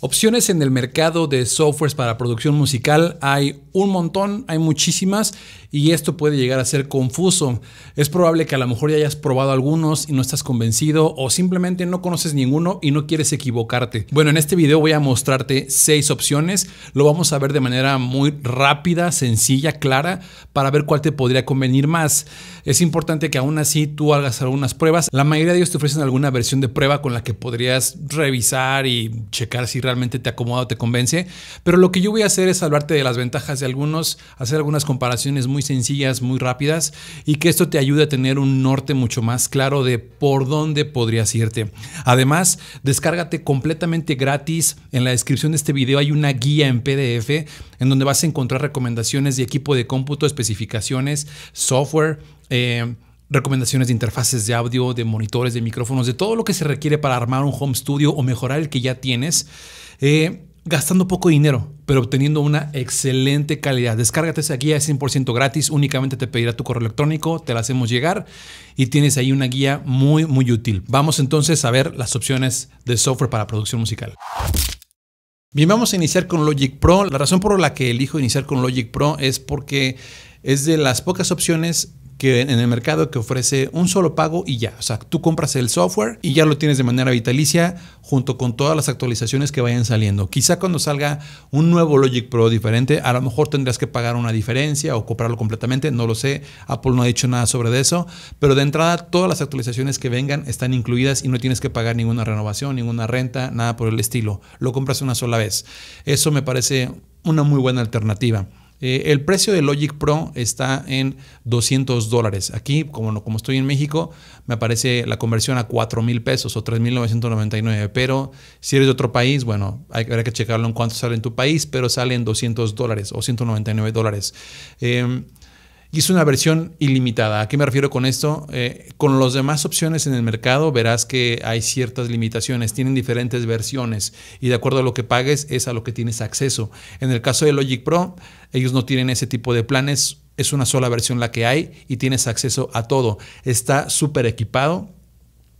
Opciones en el mercado de softwares para producción musical hay un montón, hay muchísimas y esto puede llegar a ser confuso. Es probable que a lo mejor ya hayas probado algunos y no estás convencido o simplemente no conoces ninguno y no quieres equivocarte. Bueno, en este video voy a mostrarte seis opciones, lo vamos a ver de manera muy rápida, sencilla, clara, para ver cuál te podría convenir más. Es importante que aún así tú hagas algunas pruebas. La mayoría de ellos te ofrecen alguna versión de prueba con la que podrías revisar y checar si realmente te acomoda te convence. Pero lo que yo voy a hacer es hablarte de las ventajas de algunos, hacer algunas comparaciones muy sencillas, muy rápidas y que esto te ayude a tener un norte mucho más claro de por dónde podrías irte. Además, descárgate completamente gratis. En la descripción de este video hay una guía en PDF en donde vas a encontrar recomendaciones de equipo de cómputo, especificaciones, software, eh, recomendaciones de interfaces de audio, de monitores, de micrófonos, de todo lo que se requiere para armar un home studio o mejorar el que ya tienes, eh, gastando poco dinero, pero obteniendo una excelente calidad. Descárgate esa guía, es 100% gratis, únicamente te pedirá tu correo electrónico, te la hacemos llegar y tienes ahí una guía muy, muy útil. Vamos entonces a ver las opciones de software para producción musical. Bien, vamos a iniciar con Logic Pro. La razón por la que elijo iniciar con Logic Pro es porque es de las pocas opciones que en el mercado que ofrece un solo pago y ya. O sea, tú compras el software y ya lo tienes de manera vitalicia junto con todas las actualizaciones que vayan saliendo. Quizá cuando salga un nuevo Logic Pro diferente, a lo mejor tendrás que pagar una diferencia o comprarlo completamente, no lo sé. Apple no ha dicho nada sobre eso, pero de entrada todas las actualizaciones que vengan están incluidas y no tienes que pagar ninguna renovación, ninguna renta, nada por el estilo. Lo compras una sola vez. Eso me parece una muy buena alternativa. Eh, el precio de Logic Pro está en 200 dólares. Aquí, como, como estoy en México, me aparece la conversión a 4 mil pesos o 3.999. Pero si eres de otro país, bueno, hay, habrá que checarlo en cuánto sale en tu país, pero sale en 200 dólares o 199 dólares. Em, y es una versión ilimitada. ¿A qué me refiero con esto? Eh, con las demás opciones en el mercado verás que hay ciertas limitaciones, tienen diferentes versiones y de acuerdo a lo que pagues es a lo que tienes acceso. En el caso de Logic Pro, ellos no tienen ese tipo de planes, es una sola versión la que hay y tienes acceso a todo. Está súper equipado,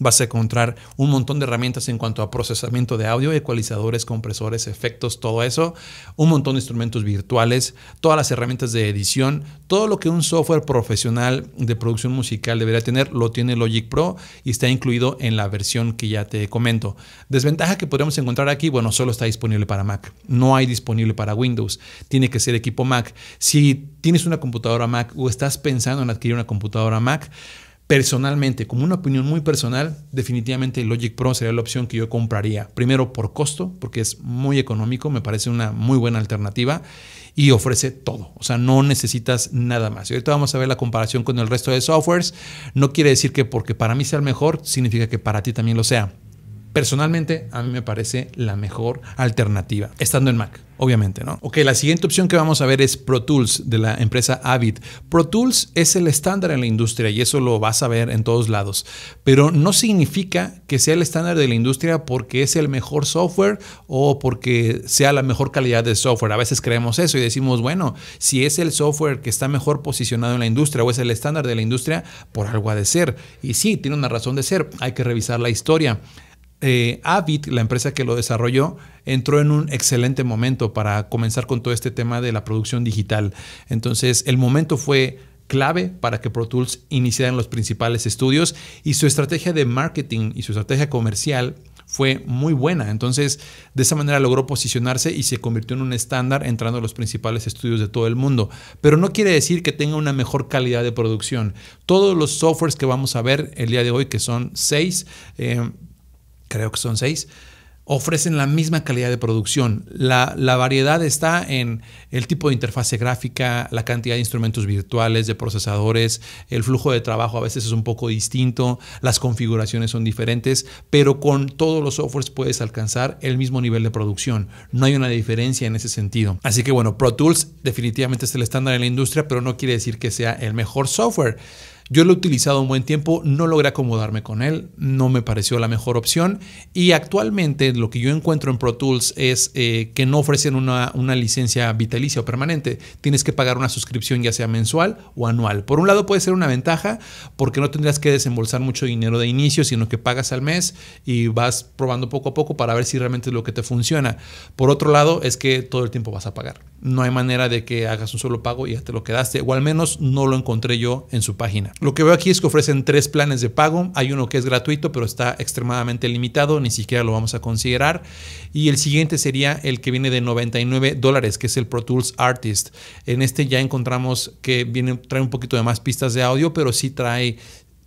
vas a encontrar un montón de herramientas en cuanto a procesamiento de audio, ecualizadores, compresores, efectos, todo eso, un montón de instrumentos virtuales, todas las herramientas de edición, todo lo que un software profesional de producción musical debería tener, lo tiene Logic Pro y está incluido en la versión que ya te comento. Desventaja que podríamos encontrar aquí, bueno, solo está disponible para Mac, no hay disponible para Windows, tiene que ser equipo Mac. Si tienes una computadora Mac o estás pensando en adquirir una computadora Mac, personalmente, como una opinión muy personal, definitivamente Logic Pro sería la opción que yo compraría. Primero por costo, porque es muy económico, me parece una muy buena alternativa y ofrece todo. O sea, no necesitas nada más. Y ahorita vamos a ver la comparación con el resto de softwares. No quiere decir que porque para mí sea el mejor, significa que para ti también lo sea. Personalmente, a mí me parece la mejor alternativa, estando en Mac, obviamente, ¿no? Ok, la siguiente opción que vamos a ver es Pro Tools de la empresa Avid. Pro Tools es el estándar en la industria y eso lo vas a ver en todos lados, pero no significa que sea el estándar de la industria porque es el mejor software o porque sea la mejor calidad de software. A veces creemos eso y decimos, bueno, si es el software que está mejor posicionado en la industria o es el estándar de la industria, por algo ha de ser. Y sí, tiene una razón de ser, hay que revisar la historia. Eh, Avid, la empresa que lo desarrolló, entró en un excelente momento para comenzar con todo este tema de la producción digital. Entonces, el momento fue clave para que Pro Tools en los principales estudios y su estrategia de marketing y su estrategia comercial fue muy buena. Entonces, de esa manera logró posicionarse y se convirtió en un estándar entrando a los principales estudios de todo el mundo. Pero no quiere decir que tenga una mejor calidad de producción. Todos los softwares que vamos a ver el día de hoy, que son seis, eh, creo que son seis, ofrecen la misma calidad de producción. La, variedad está en el tipo de interfase gráfica, la cantidad de instrumentos virtuales, de procesadores, el flujo de trabajo a veces es un poco distinto, las configuraciones son diferentes, pero con todos los softwares puedes alcanzar el mismo nivel de producción. No hay una diferencia en ese sentido. Así que bueno, Pro Tools definitivamente es el estándar en la industria, pero no quiere decir que sea el mejor software. Yo lo he utilizado un buen tiempo, no logré acomodarme con él, no me pareció la mejor opción y actualmente lo que yo encuentro en Pro Tools es eh, que no ofrecen una, una licencia vitalicia o permanente, tienes que pagar una suscripción ya sea mensual o anual. Por un lado puede ser una ventaja porque no tendrías que desembolsar mucho dinero de inicio, sino que pagas al mes y vas probando poco a poco para ver si realmente es lo que te funciona. Por otro lado es que todo el tiempo vas a pagar. No hay manera de que hagas un solo pago y ya te lo quedaste, o al menos no lo encontré yo en su página. Lo que veo aquí es que ofrecen tres planes de pago. Hay uno que es gratuito, pero está extremadamente limitado, ni siquiera lo vamos a considerar. Y el siguiente sería el que viene de 99 dólares, que es el Pro Tools Artist. En este ya encontramos que viene, trae un poquito de más pistas de audio, pero sí trae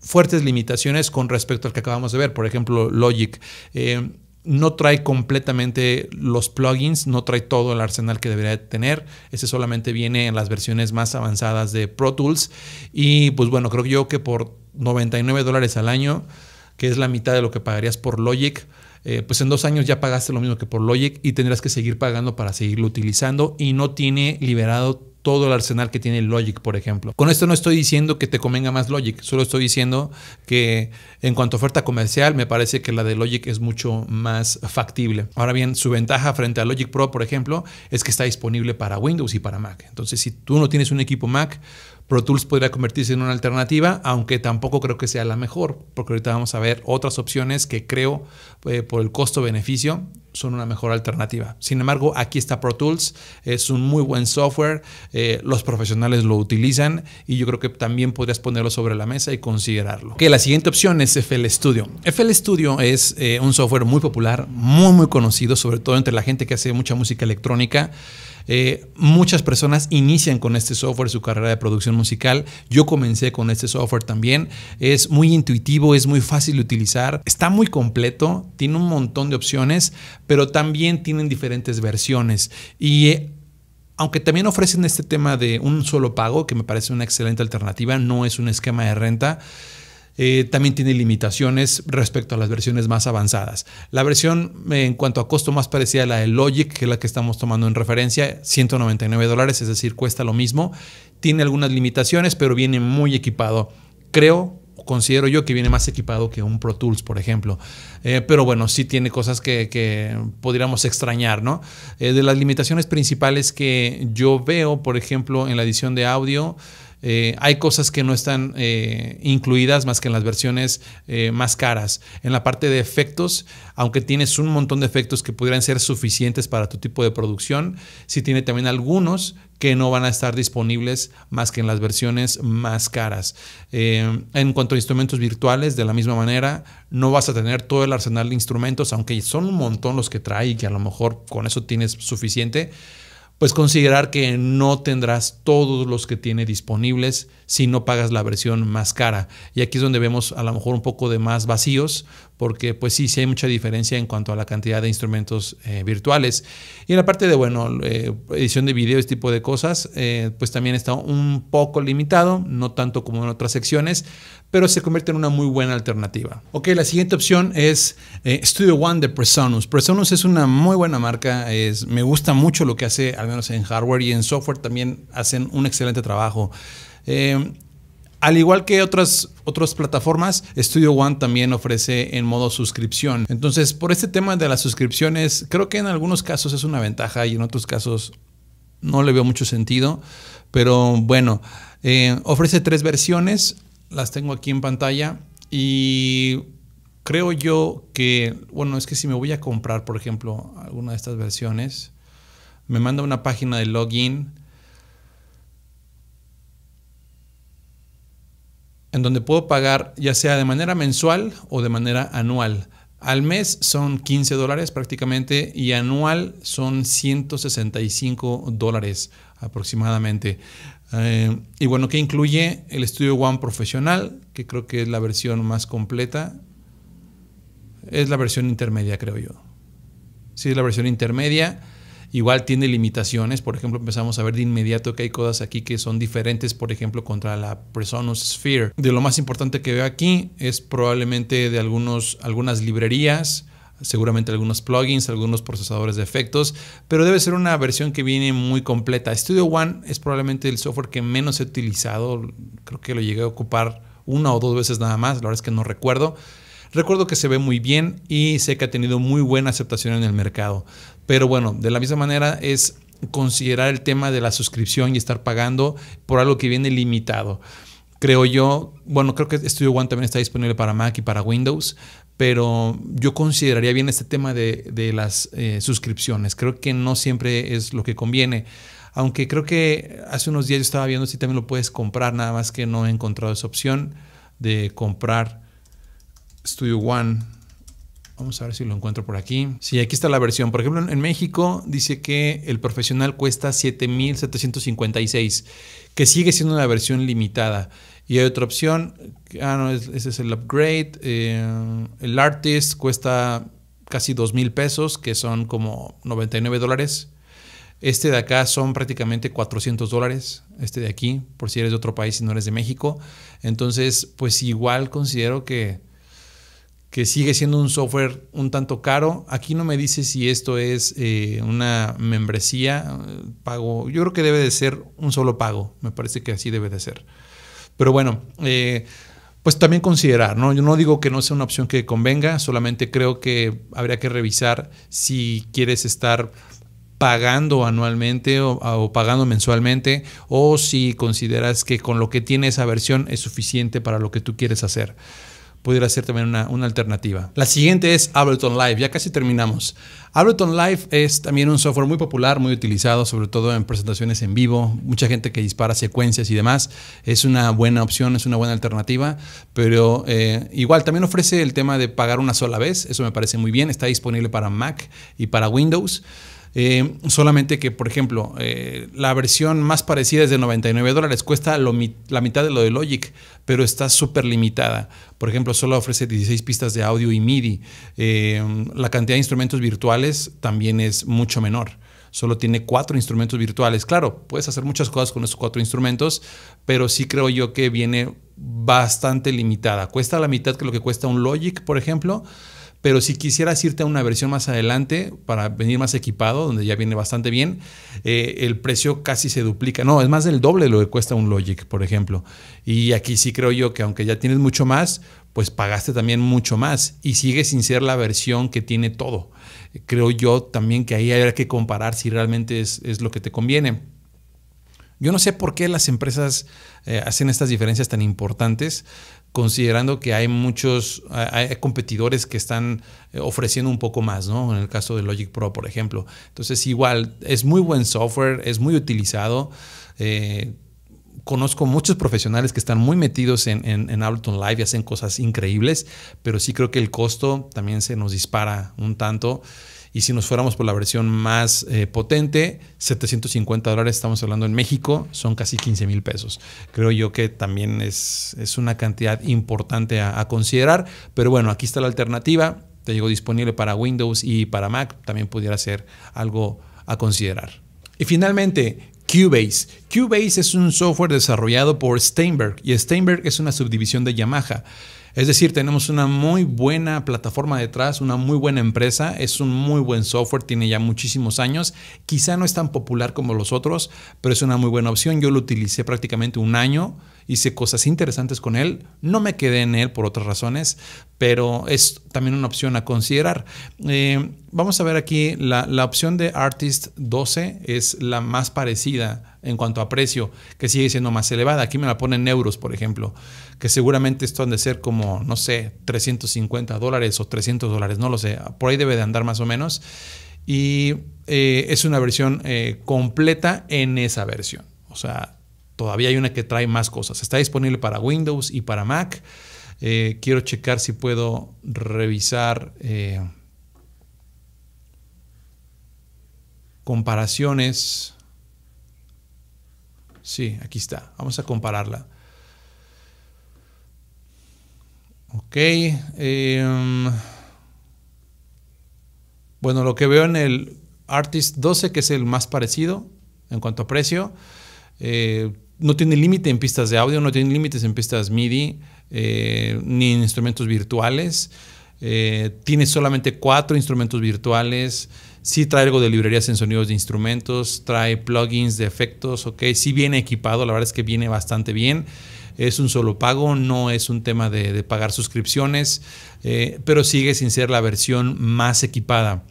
fuertes limitaciones con respecto al que acabamos de ver. Por ejemplo, Logic. Eh, no trae completamente los plugins, no trae todo el arsenal que debería tener. Ese solamente viene en las versiones más avanzadas de Pro Tools. Y pues bueno, creo yo que por 99 dólares al año, que es la mitad de lo que pagarías por Logic, eh, pues en dos años ya pagaste lo mismo que por Logic y tendrás que seguir pagando para seguirlo utilizando y no tiene liberado todo el arsenal que tiene Logic, por ejemplo. Con esto no estoy diciendo que te convenga más Logic, solo estoy diciendo que en cuanto a oferta comercial, me parece que la de Logic es mucho más factible. Ahora bien, su ventaja frente a Logic Pro, por ejemplo, es que está disponible para Windows y para Mac. Entonces, si tú no tienes un equipo Mac, Pro Tools podría convertirse en una alternativa, aunque tampoco creo que sea la mejor, porque ahorita vamos a ver otras opciones que creo eh, por el costo-beneficio son una mejor alternativa. Sin embargo, aquí está Pro Tools, es un muy buen software, eh, los profesionales lo utilizan y yo creo que también podrías ponerlo sobre la mesa y considerarlo. Que la siguiente opción es FL Studio. FL Studio es eh, un software muy popular, muy muy conocido, sobre todo entre la gente que hace mucha música electrónica. Eh, muchas personas inician con este software su carrera de producción musical. Yo comencé con este software también. Es muy intuitivo, es muy fácil de utilizar, está muy completo, tiene un montón de opciones, pero también tienen diferentes versiones. Y eh, aunque también ofrecen este tema de un solo pago, que me parece una excelente alternativa, no es un esquema de renta. Eh, también tiene limitaciones respecto a las versiones más avanzadas. La versión eh, en cuanto a costo más parecida a la de Logic, que es la que estamos tomando en referencia, 199 dólares, es decir, cuesta lo mismo. Tiene algunas limitaciones, pero viene muy equipado. Creo considero yo que viene más equipado que un Pro Tools, por ejemplo. Eh, pero bueno, sí tiene cosas que, que podríamos extrañar, ¿no? de las limitaciones principales que yo veo, por ejemplo, en la edición de audio, eh, hay cosas que no están eh, incluidas más que en las versiones eh, más caras. En la parte de efectos, aunque tienes un montón de efectos que pudieran ser suficientes para tu tipo de producción, sí tiene también algunos que no van a estar disponibles más que en las versiones más caras. en cuanto a instrumentos virtuales, de la misma manera, no vas a tener todo el arsenal de instrumentos, aunque son un montón los que trae y que a lo mejor con eso tienes suficiente pues considerar que no tendrás todos los que tiene disponibles si no pagas la versión más cara. Y aquí es donde vemos a lo mejor un poco de más vacíos, porque pues sí, sí hay mucha diferencia en cuanto a la cantidad de instrumentos eh, virtuales. Y en la parte de, bueno, eh, edición de video, este tipo de cosas, eh, pues también está un poco limitado, no tanto como en otras secciones, pero se convierte en una muy buena alternativa. Ok, la siguiente opción es Studio One de Presonus. Presonus es una muy buena marca, es, me gusta mucho lo que hace, al menos en hardware y en software también hacen un excelente trabajo. Al igual que otras, otras plataformas, Studio One también ofrece en modo suscripción. Entonces, por este tema de las suscripciones, creo que en algunos casos es una ventaja y en otros casos no le veo mucho sentido. Pero bueno, eh, ofrece tres versiones, las tengo aquí en pantalla y creo yo que, bueno, es que si me voy a comprar, por ejemplo, alguna de estas versiones, me manda una página de login en donde puedo pagar ya sea de manera mensual o de manera anual. Al mes son 15 dólares prácticamente y anual son 165 dólares aproximadamente. Eh, y bueno, que incluye el estudio One Profesional, que creo que es la versión más completa. Es la versión intermedia, creo yo. Sí, es la versión intermedia Igual tiene limitaciones, por ejemplo, empezamos a ver de inmediato que hay cosas aquí que son diferentes, por ejemplo, contra la Presonus Sphere. De lo más importante que veo aquí es probablemente de algunos, algunas librerías, seguramente algunos plugins, algunos procesadores de efectos, pero debe ser una versión que viene muy completa. Studio One es probablemente el software que menos he utilizado, creo que lo llegué a ocupar una o dos veces nada más, la verdad es que no recuerdo. Recuerdo que se ve muy bien y sé que ha tenido muy buena aceptación en el mercado. Pero bueno, de la misma manera es considerar el tema de la suscripción y estar pagando por algo que viene limitado. Creo yo, bueno, creo que Studio One también está disponible para Mac y para Windows, pero yo consideraría bien este tema de, las eh, suscripciones. Creo que no siempre es lo que conviene. Aunque creo que hace unos días yo estaba viendo si también lo puedes comprar, nada más que no he encontrado esa opción de comprar Studio One Vamos a ver si lo encuentro por aquí. Sí, aquí está la versión. Por ejemplo, en México dice que el profesional cuesta 7.756, que sigue siendo una versión limitada. Y hay otra opción. Ah, no, ese es el upgrade. Eh, el artist cuesta casi 2.000 pesos, que son como 99 dólares. Este de acá son prácticamente 400 dólares, este de aquí, por si eres de otro país y no eres de México. Entonces, pues igual considero que que sigue siendo un software un tanto caro. Aquí no me dice si esto es eh, una membresía, eh, pago. Yo creo que debe de ser un solo pago, me parece que así debe de ser. Pero bueno, eh, pues también considerar, ¿no? Yo no digo que no sea una opción que convenga, solamente creo que habría que revisar si quieres estar pagando anualmente o, o, pagando mensualmente o si consideras que con lo que tiene esa versión es suficiente para lo que tú quieres hacer pudiera ser también una, alternativa. La siguiente es Ableton Live, ya casi terminamos. Ableton Live es también un software muy popular, muy utilizado, sobre todo en presentaciones en vivo, mucha gente que dispara secuencias y demás. Es una buena opción, es una buena alternativa, pero eh, igual también ofrece el tema de pagar una sola vez, eso me parece muy bien, está disponible para Mac y para Windows. Eh, solamente que, por ejemplo, eh, la versión más parecida es de 99 dólares, cuesta la mitad de lo de Logic, pero está súper limitada. Por ejemplo, solo ofrece 16 pistas de audio y MIDI. Eh, la cantidad de instrumentos virtuales también es mucho menor solo tiene cuatro instrumentos virtuales. Claro, puedes hacer muchas cosas con esos cuatro instrumentos, pero sí creo yo que viene bastante limitada. Cuesta la mitad que lo que cuesta un Logic, por ejemplo, pero si quisieras irte a una versión más adelante para venir más equipado, donde ya viene bastante bien, eh, el precio casi se duplica. No, es más del doble lo que cuesta un Logic, por ejemplo. Y aquí sí creo yo que aunque ya tienes mucho más, pues pagaste también mucho más y sigue sin ser la versión que tiene todo. Creo yo también que ahí hay que comparar si realmente es lo que te conviene. Yo no sé por qué las empresas eh, hacen estas diferencias tan importantes, considerando que hay muchos competidores que están eh, ofreciendo un poco más, ¿no? En el caso de Logic Pro, por ejemplo. Entonces, igual, es muy buen software, es muy utilizado. Eh, conozco muchos profesionales que están muy metidos en, en, Ableton Live y hacen cosas increíbles, pero sí creo que el costo también se nos dispara un tanto. Y si nos fuéramos por la versión más eh, potente, 750 dólares, estamos hablando en México, son casi 15 mil pesos. Creo yo que también es, es una cantidad importante a, considerar, pero bueno, aquí está la alternativa. Te digo, disponible para Windows y para Mac, también pudiera ser algo a considerar. Y finalmente, Cubase. Cubase es un software desarrollado por Steinberg y Steinberg es una subdivisión de Yamaha. Es decir, tenemos una muy buena plataforma detrás, una muy buena empresa, es un muy buen software, tiene ya muchísimos años. Quizá no es tan popular como los otros, pero es una muy buena opción. Yo lo utilicé prácticamente un año hice cosas interesantes con él. No me quedé en él por otras razones, pero es también una opción a considerar. Eh, vamos a ver aquí, la, opción de Artist 12 es la más parecida en cuanto a precio, que sigue siendo más elevada. Aquí me la ponen euros, por ejemplo, que seguramente esto han de ser como, no sé, 350 dólares o 300 dólares, no lo sé, por ahí debe de andar más o menos. Y eh, es una versión eh, completa en esa versión. O sea, Todavía hay una que trae más cosas. Está disponible para Windows y para Mac. Eh, quiero checar si puedo revisar eh, comparaciones. Sí, aquí está. Vamos a compararla. Ok. Em, bueno, lo que veo en el Artist 12, que es el más parecido en cuanto a precio, eh, no tiene límite en pistas de audio, no tiene límites en pistas MIDI, eh, ni en instrumentos virtuales. Eh, tiene solamente cuatro instrumentos virtuales. Sí trae algo de librerías en sonidos de instrumentos, trae plugins de efectos, ok. Sí viene equipado, la verdad es que viene bastante bien. Es un solo pago, no es un tema de, pagar suscripciones, eh, pero sigue sin ser la versión más equipada.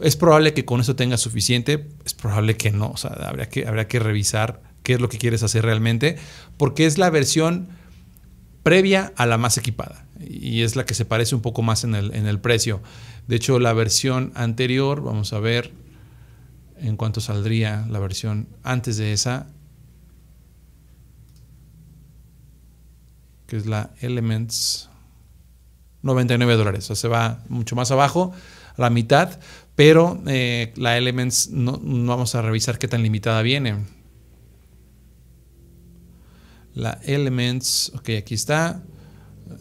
Es probable que con eso tenga suficiente, es probable que no, o sea, habría que, habría que revisar qué es lo que quieres hacer realmente, porque es la versión previa a la más equipada y es la que se parece un poco más en el, en el precio. De hecho, la versión anterior, vamos a ver en cuánto saldría la versión antes de esa, que es la Elements, 99 dólares. O sea, se va mucho más abajo, a la mitad, pero eh, la Elements no vamos a revisar qué tan limitada viene la Elements, ok, aquí está.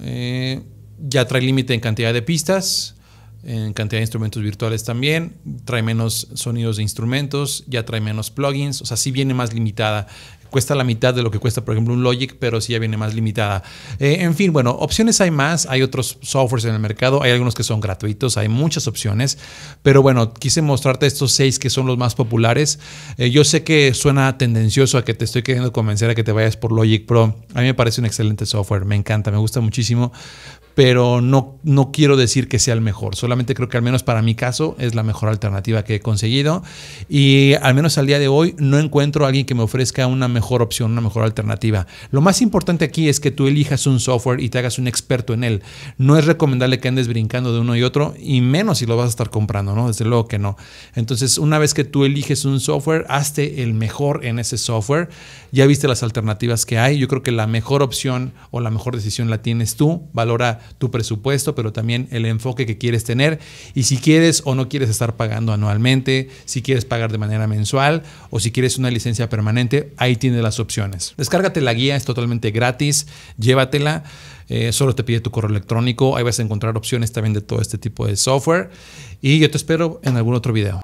Eh, ya trae límite en cantidad de pistas, en cantidad de instrumentos virtuales también, trae menos sonidos de instrumentos, ya trae menos plugins, o sea, sí viene más limitada cuesta la mitad de lo que cuesta, por ejemplo, un Logic, pero si ya viene más limitada. Eh, en fin, bueno, opciones hay más, hay otros softwares en el mercado, hay algunos que son gratuitos, hay muchas opciones, pero bueno, quise mostrarte estos seis que son los más populares. Eh, yo sé que suena tendencioso a que te estoy queriendo convencer a que te vayas por Logic Pro. A mí me parece un excelente software, me encanta, me gusta muchísimo, pero no, no quiero decir que sea el mejor. Solamente creo que al menos para mi caso es la mejor alternativa que he conseguido. Y al menos al día de hoy no encuentro a alguien que me ofrezca una mejor opción, una mejor alternativa. Lo más importante aquí es que tú elijas un software y te hagas un experto en él. No es recomendable que andes brincando de uno y otro, y menos si lo vas a estar comprando, ¿no? Desde luego que no. Entonces, una vez que tú eliges un software, hazte el mejor en ese software. Ya viste las alternativas que hay. Yo creo que la mejor opción o la mejor decisión la tienes tú. Valora tu presupuesto, pero también el enfoque que quieres tener y si quieres o no quieres estar pagando anualmente, si quieres pagar de manera mensual o si quieres una licencia permanente, ahí tienes las opciones. Descárgate la guía, es totalmente gratis, llévatela. Eh, solo te pide tu correo electrónico, ahí vas a encontrar opciones también de todo este tipo de software y yo te espero en algún otro video.